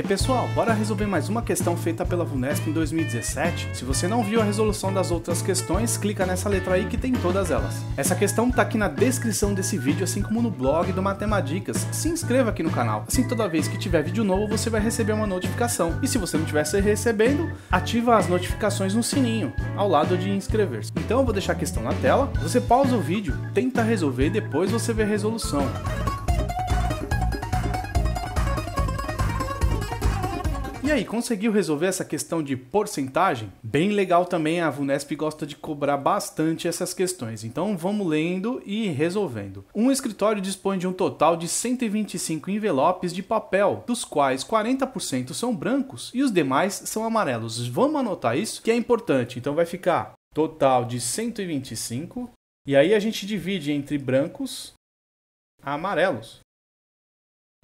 aí pessoal, bora resolver mais uma questão feita pela VUNESP em 2017? Se você não viu a resolução das outras questões, clica nessa letra aí que tem todas elas. Essa questão tá aqui na descrição desse vídeo, assim como no blog do Matemáticas. Se inscreva aqui no canal, assim toda vez que tiver vídeo novo você vai receber uma notificação. E se você não estiver recebendo, ativa as notificações no sininho, ao lado de inscrever-se. Então eu vou deixar a questão na tela, você pausa o vídeo, tenta resolver e depois você vê a resolução. E aí, conseguiu resolver essa questão de porcentagem? Bem legal também, a Vunesp gosta de cobrar bastante essas questões, então vamos lendo e resolvendo. Um escritório dispõe de um total de 125 envelopes de papel, dos quais 40% são brancos e os demais são amarelos. Vamos anotar isso, que é importante. Então vai ficar total de 125, e aí a gente divide entre brancos amarelos.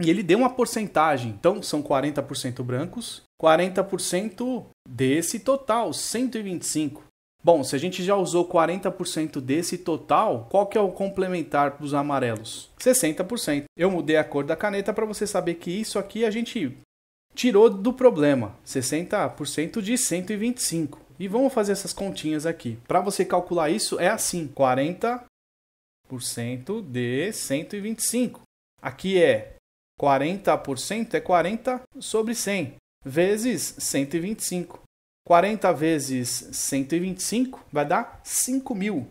E ele deu uma porcentagem. Então, são 40% brancos, 40% desse total, 125. Bom, se a gente já usou 40% desse total, qual que é o complementar para os amarelos? 60%. Eu mudei a cor da caneta para você saber que isso aqui a gente tirou do problema. 60% de 125. E vamos fazer essas continhas aqui. Para você calcular isso, é assim: 40% de 125. Aqui é 40% é 40 sobre 100, vezes 125. 40 vezes 125 vai dar 5.000,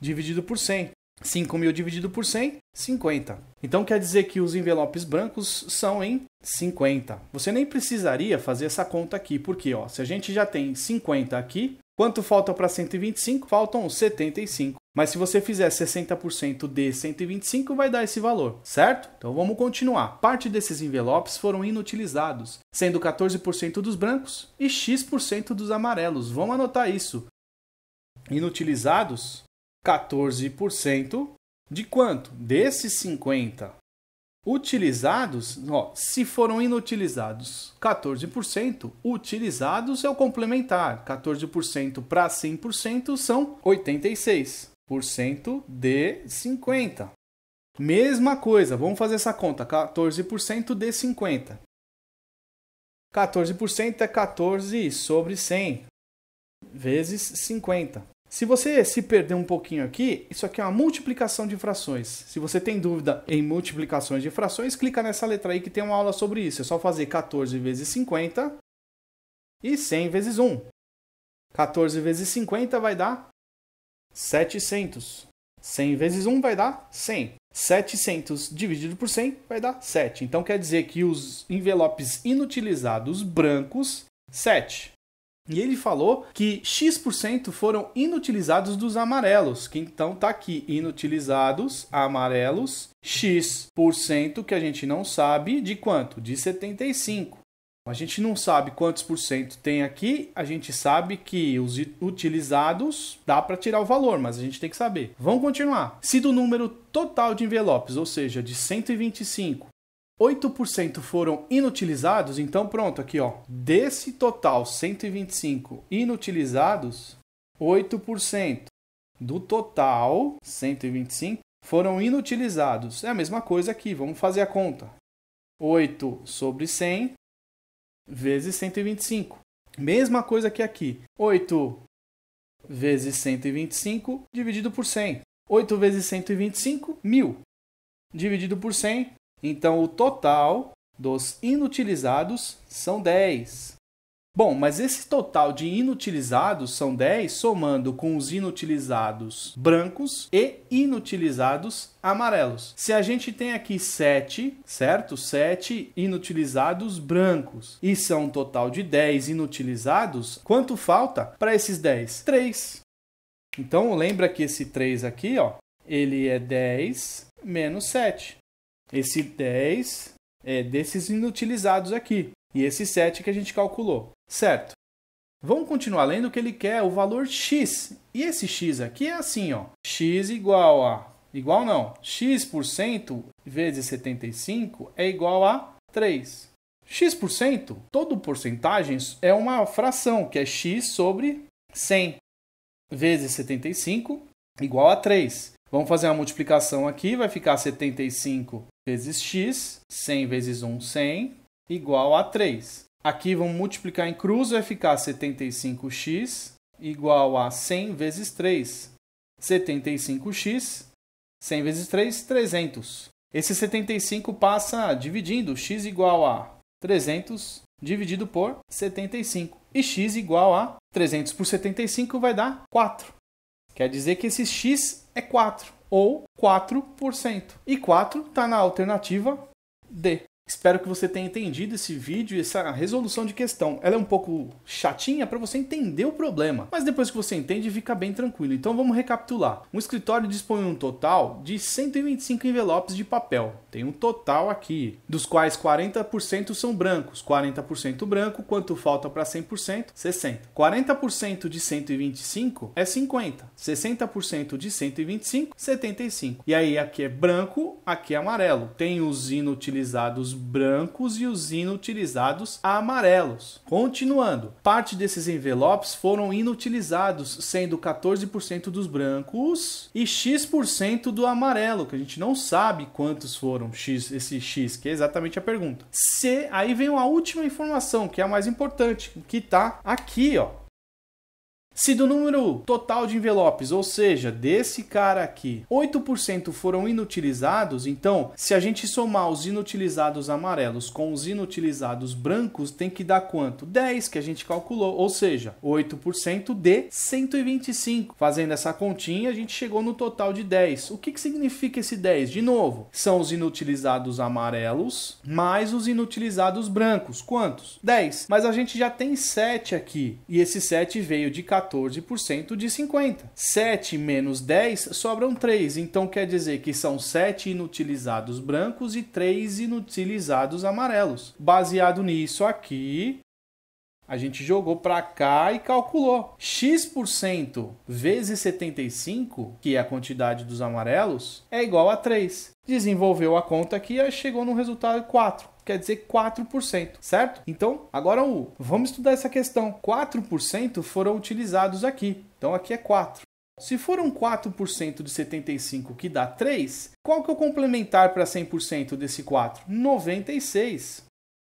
dividido por 100. 5.000 dividido por 100, 50. Então quer dizer que os envelopes brancos são em 50. Você nem precisaria fazer essa conta aqui, porque ó, se a gente já tem 50 aqui, Quanto falta para 125? Faltam 75. Mas se você fizer 60% de 125, vai dar esse valor, certo? Então vamos continuar. Parte desses envelopes foram inutilizados, sendo 14% dos brancos e X% dos amarelos. Vamos anotar isso. Inutilizados, 14% de quanto? Desses 50. Utilizados, ó, se foram inutilizados 14%, utilizados é o complementar. 14% para 100% são 86% de 50. Mesma coisa, vamos fazer essa conta, 14% de 50. 14% é 14 sobre 100 vezes 50. Se você se perder um pouquinho aqui, isso aqui é uma multiplicação de frações. Se você tem dúvida em multiplicações de frações, clica nessa letra aí que tem uma aula sobre isso. É só fazer 14 vezes 50 e 100 vezes 1. 14 vezes 50 vai dar 700. 100 vezes 1 vai dar 100. 700 dividido por 100 vai dar 7. Então quer dizer que os envelopes inutilizados brancos, 7. E ele falou que X% foram inutilizados dos amarelos, que então tá aqui inutilizados amarelos, X% que a gente não sabe de quanto? De 75. A gente não sabe quantos por cento tem aqui, a gente sabe que os utilizados dá para tirar o valor, mas a gente tem que saber. Vamos continuar. Se do número total de envelopes, ou seja, de 125, 8% foram inutilizados, então pronto, aqui ó, desse total 125 inutilizados, 8% do total 125 foram inutilizados. É a mesma coisa aqui, vamos fazer a conta. 8 sobre 100 vezes 125. Mesma coisa que aqui. 8 vezes 125 dividido por 100. 8 vezes 125, 1000. Dividido por 100, então, o total dos inutilizados são 10. Bom, mas esse total de inutilizados são 10, somando com os inutilizados brancos e inutilizados amarelos. Se a gente tem aqui 7, certo? 7 inutilizados brancos e são é um total de 10 inutilizados, quanto falta para esses 10? 3. Então, lembra que esse 3 aqui, ó, ele é 10 menos 7. Esse 10 é desses inutilizados aqui. E esse 7 que a gente calculou, certo? Vamos continuar lendo que ele quer o valor x. E esse x aqui é assim, ó. x igual a... Igual não. x% por cento vezes 75 é igual a 3. x%, por cento, todo porcentagem é uma fração, que é x sobre 100 vezes 75 igual a 3. Vamos fazer uma multiplicação aqui, vai ficar 75 vezes x, 100 vezes 1, 100, igual a 3. Aqui vamos multiplicar em cruz, vai ficar 75x igual a 100 vezes 3. 75x, 100 vezes 3, 300. Esse 75 passa dividindo x igual a 300 dividido por 75. E x igual a 300 por 75 vai dar 4. Quer dizer que esse x é 4 ou 4%. E 4 está na alternativa D. Espero que você tenha entendido esse vídeo e essa resolução de questão. Ela é um pouco chatinha para você entender o problema, mas depois que você entende, fica bem tranquilo. Então vamos recapitular. Um escritório dispõe um total de 125 envelopes de papel. Tem um total aqui, dos quais 40% são brancos. 40% branco, quanto falta para 100%? 60. 40% de 125 é 50. 60% de 125, 75. E aí aqui é branco, aqui é amarelo. Tem os inutilizados brancos e os inutilizados a amarelos. Continuando, parte desses envelopes foram inutilizados, sendo 14% dos brancos e X% do amarelo, que a gente não sabe quantos foram X, esse X, que é exatamente a pergunta. C, aí vem a última informação, que é a mais importante, que está aqui, ó. Se do número total de envelopes, ou seja, desse cara aqui, 8% foram inutilizados, então se a gente somar os inutilizados amarelos com os inutilizados brancos, tem que dar quanto? 10 que a gente calculou, ou seja, 8% de 125. Fazendo essa continha, a gente chegou no total de 10. O que, que significa esse 10? De novo, são os inutilizados amarelos mais os inutilizados brancos. Quantos? 10. Mas a gente já tem 7 aqui, e esse 7 veio de 14. 14% de 50. 7 menos 10 sobram 3, então quer dizer que são 7 inutilizados brancos e 3 inutilizados amarelos. Baseado nisso aqui, a gente jogou para cá e calculou. X% vezes 75, que é a quantidade dos amarelos, é igual a 3. Desenvolveu a conta aqui e chegou no resultado 4 quer dizer 4%, certo? Então, agora o, vamos estudar essa questão. 4% foram utilizados aqui. Então aqui é 4. Se for um 4% de 75 que dá 3, qual que é o complementar para 100% desse 4? 96.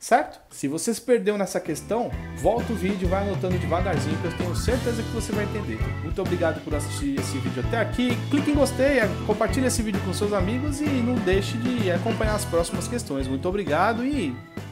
Certo? Se você se perdeu nessa questão, volta o vídeo, vai anotando devagarzinho que eu tenho certeza que você vai entender. Muito obrigado por assistir esse vídeo até aqui. Clique em gostei, é, compartilhe esse vídeo com seus amigos e não deixe de acompanhar as próximas questões. Muito obrigado e